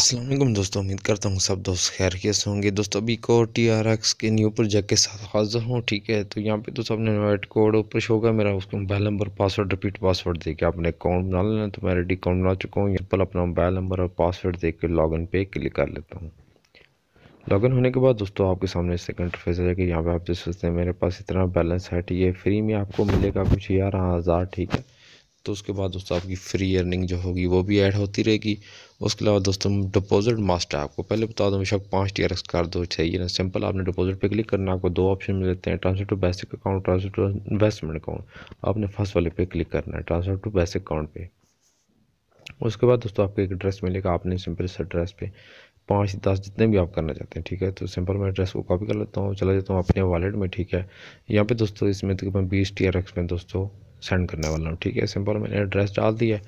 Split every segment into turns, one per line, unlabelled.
असलम दोस्तों उम्मीद करता हूँ सब दोस्त खैर के होंगे दोस्तों अभी को टी आर एक्स के न्यू प्रोजेक्ट के साथ हाजिर हूँ ठीक है तो यहाँ पे तो सबने इन्वाइट कोड ऊपर शो होगा मेरा उसको mobile number password repeat password दे के आपने अकाउंट बना लेना तो मैं रेडी अकाउंट बना चुका हूँ यहाँ पर अपना मोबाइल नंबर और पासवर्ड दे के इन पे क्लिक कर लेता हूँ लॉगिन होने के बाद दोस्तों आपके सामने सेकंड इंटरफेस आ जाएगा यहाँ पर आप देख सकते हैं मेरे पास इतना बैलेंस है ठीक है फ्री में आपको मिलेगा कुछ यार हाँ, हज़ार ठीक है तो उसके बाद दोस्तों आपकी फ्री अर्निंग जो होगी वो भी ऐड होती रहेगी उसके अलावा दोस्तों डिपॉजिट मास्टर आपको पहले बता दो बेशक पाँच टी आर एक्स कार्ड दो चाहिए ना सिंपल आपने डिपॉजिट पे क्लिक करना आपको दो ऑप्शन मिल जाते हैं transfer to basic account transfer to investment account आपने फर्स्ट वाले पे क्लिक करना है ट्रांसफर टू बेसिक अकाउंट पे उसके बाद दोस्तों आपको एक एड्रेस मिलेगा आपने सिंपल इस एड्रेस पे पाँच दस जितने भी आप करना चाहते हैं ठीक है तो सिंपल मैं एड्रेस को कॉपी कर लेता हूँ चला जाता हूँ अपने वॉलेट में ठीक है यहाँ पे दोस्तों इसमें तकरीबन बीस टी आर एक्स में दोस्तों सेंड करने वाला हूँ ठीक है सिंपल मैंने एड्रेस डाल दिया है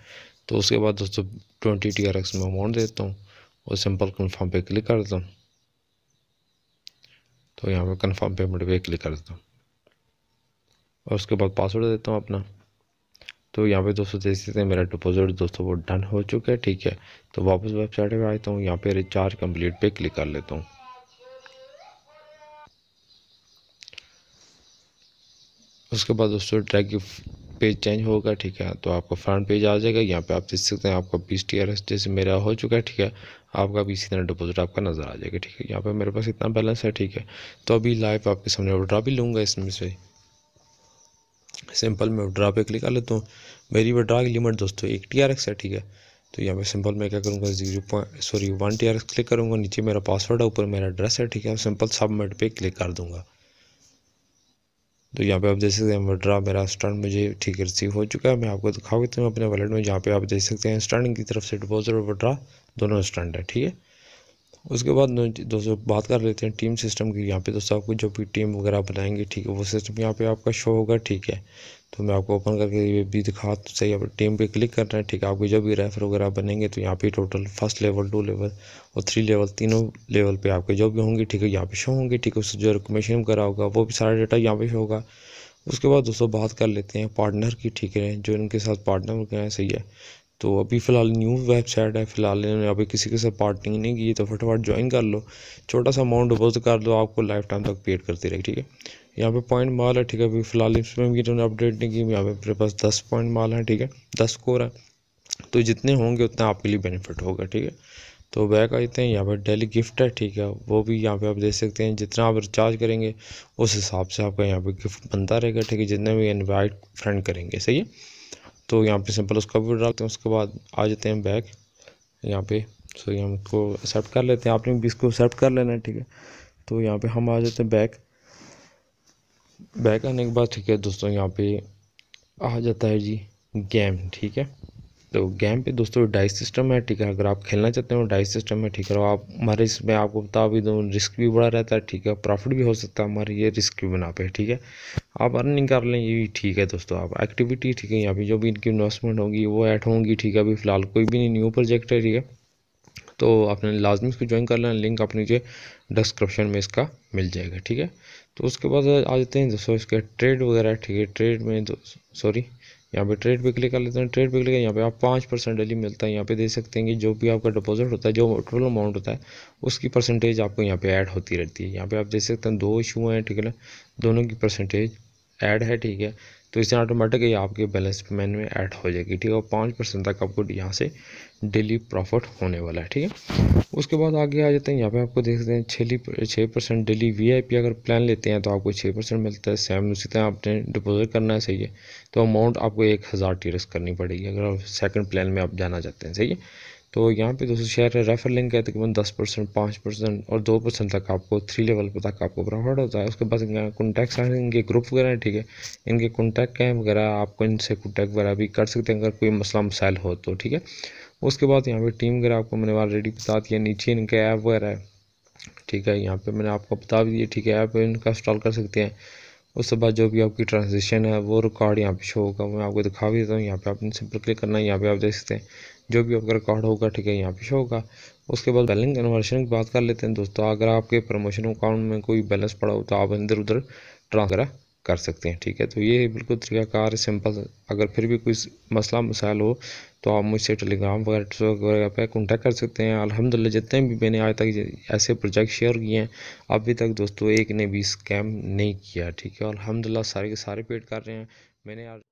तो उसके बाद दोस्तों ट्वेंटी टी आर एक्स में अमाउंट देता हूँ और सिंपल कन्फर्म पे क्लिक कर देता हूँ तो यहाँ पे कन्फर्म पेमेंट पे क्लिक कर देता हूँ और उसके बाद पासवर्ड देता हूँ अपना तो यहाँ पे दोस्तों देख सकते हैं मेरा डिपॉजिट दोस्तों वो डन हो चुका है ठीक है तो वापस वेबसाइट पर आता हूँ यहाँ पे रिचार्ज कंप्लीट पे क्लिक कर लेता हूँ उसके बाद दोस्तों ट्रैक पेज चेंज होगा ठीक है तो आपका फ्रंट पेज आ जाएगा यहाँ पे आप देख सकते हैं आपका बीस टी जैसे मेरा हो चुका है ठीक है आपका भी इसी तरह डिपोजिट आपका नज़र आ जाएगा ठीक है यहाँ पे मेरे पास इतना बैलेंस है ठीक है तो अभी लाइव आपके सामने विड्रा भी लूँगा इसमें से सिंपल मैं विड्रा पे क्लिक कर लेता हूँ मेरी विड्रा की लिमिट दोस्तों एक टी है ठीक है तो यहाँ पे सिंपल मैं क्या करूँगा zero point sorry one T click करूँगा नीचे मेरा पासवर्ड है ऊपर मेरा एड्रेस है ठीक है सिंपल सबमिट पर क्लिक कर दूँगा तो यहाँ पे आप देख सकते हैं वड्रा मेरा स्टंट मुझे ठीक रिसीव हो चुका है मैं आपको दिखा तो हूँ अपने वॉलेट में जहाँ पे आप देख सकते हैं स्टंट की तरफ से डिपोजिट और विड्रा दोनों स्टंट है ठीक है उसके बाद दोस्तों बात कर लेते हैं टीम सिस्टम की यहाँ पे दोस्तों आपको जो भी टीम वगैरह बनाएंगे ठीक है वो सिस्टम यहाँ पे आपका शो होगा ठीक है तो मैं आपको ओपन करके ये भी दिखा तो सही आप टीम पे क्लिक करना है ठीक है आपको जब भी रेफर वगैरह बनेंगे तो यहाँ पे total first level two level और थ्री लेवल तीनों लेवल पर आपके जो भी होंगे ठीक है यहाँ पे शो होंगे ठीक है उससे जो रिकमेशन वगैरह होगा वो भी सारा डेटा यहाँ पे शो होगा उसके बाद दोस्तों बात कर लेते हैं पार्टनर की ठीक है जो इनके साथ पार्टनर वगैरह सही है तो अभी फ़िलहाल न्यू वेबसाइट है फ़िलहाल इन्होंने अभी किसी के साथ पार्टनिंग नहीं की तो फटाफट ज्वाइन कर लो छोटा सा अमाउंट डिपोजिट कर दो आपको लाइफ टाइम तक पेड करती रहे ठीक है यहाँ पे पॉइंट माल है ठीक है अभी फ़िलहाल इसमें भी इन्होंने अपडेट नहीं की यहाँ पे मेरे पास दस पॉइंट माल है ठीक है दस स्कोर है तो जितने होंगे उतना आपके लिए बेनिफिट होगा ठीक है तो बैक आते हैं यहाँ पर डेली गिफ्ट है ठीक है वो भी यहाँ पे आप देख सकते हैं जितना आप रिचार्ज करेंगे उस हिसाब से आपका यहाँ पे गिफ्ट बनता रहेगा ठीक है जितने भी इनवाइट फ्रेंड करेंगे सही है तो यहाँ पे सिंपल उसका भी डालते हैं उसके बाद आ जाते हैं बैक यहाँ पे सो तो ये हम एक्सेप्ट कर लेते हैं आपने भी इसको एक्सेप्ट कर लेना है ठीक है तो यहाँ पे हम आ जाते हैं बैक बैक आने के बाद ठीक है दोस्तों यहाँ पे आ जाता है जी गेम ठीक है तो गेम पे दोस्तों डाइस सिस्टम है ठीक है अगर आप खेलना चाहते हो डाइस सिस्टम है ठीक है आप हमारे इसमें आपको बता भी दूँ रिस्क भी बड़ा रहता है ठीक है प्रॉफिट भी हो सकता है हमारे ये रिस्क भी बना पे ठीक है आप अर्निंग कर लें ये भी ठीक है दोस्तों आप एक्टिविटी ठीक है यहाँ पे जो भी इनकी इन्वेस्टमेंट होगी वो ऐड होंगी ठीक है अभी फिलहाल कोई भी नहीं न्यू प्रोजेक्ट है ठीक है तो आपने लाजमी इसको ज्वाइन कर लेना लिंक आप नीचे डिस्क्रिप्शन में इसका मिल जाएगा ठीक है तो उसके बाद आ जाते हैं दोस्तों इसके ट्रेड वगैरह ठीक है ट्रेड में सॉरी यहाँ पे ट्रेड पे क्लिक कर लेते हैं ट्रेड पे क्लिक यहाँ पे आप पाँच परसेंट डेली मिलता है यहाँ पे देख सकते हैं कि जो भी आपका डिपॉजिट होता है जो टोटल अमाउंट होता है उसकी परसेंटेज आपको यहाँ पे ऐड होती रहती है यहाँ पे आप देख सकते हैं दो इशू हैं ठीक है दोनों की परसेंटेज ऐड है ठीक है तो इससे ऑटोमेटिक ये आपके बैलेंस मैन में ऐड हो जाएगी ठीक है और पाँच परसेंट तक आपको यहाँ से डेली प्रॉफिट होने वाला है ठीक है उसके बाद आगे आ जाते हैं यहाँ पे आपको देख सकते हैं छः छः परसेंट डेली वीआईपी अगर प्लान लेते हैं तो आपको छः परसेंट मिलता है सेम उसी तरह आपने डिपोजिट करना है सही है तो अमाउंट आपको एक हज़ार टी करनी पड़ेगी अगर सेकेंड प्लान में आप जाना चाहते हैं सही है तो यहाँ पे दोस्तों शेयर रेफर लिंक है तकरीबन दस परसेंट पाँच परसेंट और दो परसेंट तक आपको थ्री लेवल पर तक आपको प्रॉफिट होता है उसके बाद कॉन्टैक्ट हैं इनके ग्रुप वगैरह हैं ठीक है इनके कॉन्टैक्ट हैं वगैरह आपको इनसे कॉन्टैक्ट वगैरह भी कर सकते हैं अगर कोई मसला मसाइल हो तो ठीक है उसके बाद यहाँ पर टीम वगैरह आपको मैंने ऑलरेडी बता दिया नीचे इनके ऐप वगैरह है ठीक है यहाँ पर मैंने आपको बता भी दिया ठीक है ऐप इनका इंस्टॉल कर सकते हैं उसके बाद जो भी आपकी ट्रांजेक्शन है वो रिकॉर्ड यहाँ पे शो होगा मैं आपको दिखा भी देता हूँ यहाँ पे आपने सिंपल क्लिक करना है यहाँ पे आप देख सकते हैं जो भी आपका रिकॉर्ड होगा ठीक है यहाँ पे शो होगा उसके बाद बैलेंस कन्वर्शन की बात कर लेते हैं दोस्तों अगर आपके प्रमोशन अकाउंट में कोई बैलेंस पड़ा हो तो आप इधर उधर ट्रांसफर कर सकते हैं ठीक है तो ये बिल्कुल तरीकाकार सिंपल अगर फिर भी कोई मसला मसाइल हो तो आप मुझसे टेलीग्राम वगैरह वगैरह पर कॉन्टैक्ट कर सकते हैं अलहमदिल्ला जितने भी मैंने आज तक ऐसे प्रोजेक्ट शेयर किए हैं अभी तक दोस्तों एक ने भी स्कैम नहीं किया ठीक है अलहमदिल्ला सारे के सारे पेड कर रहे हैं मैंने आज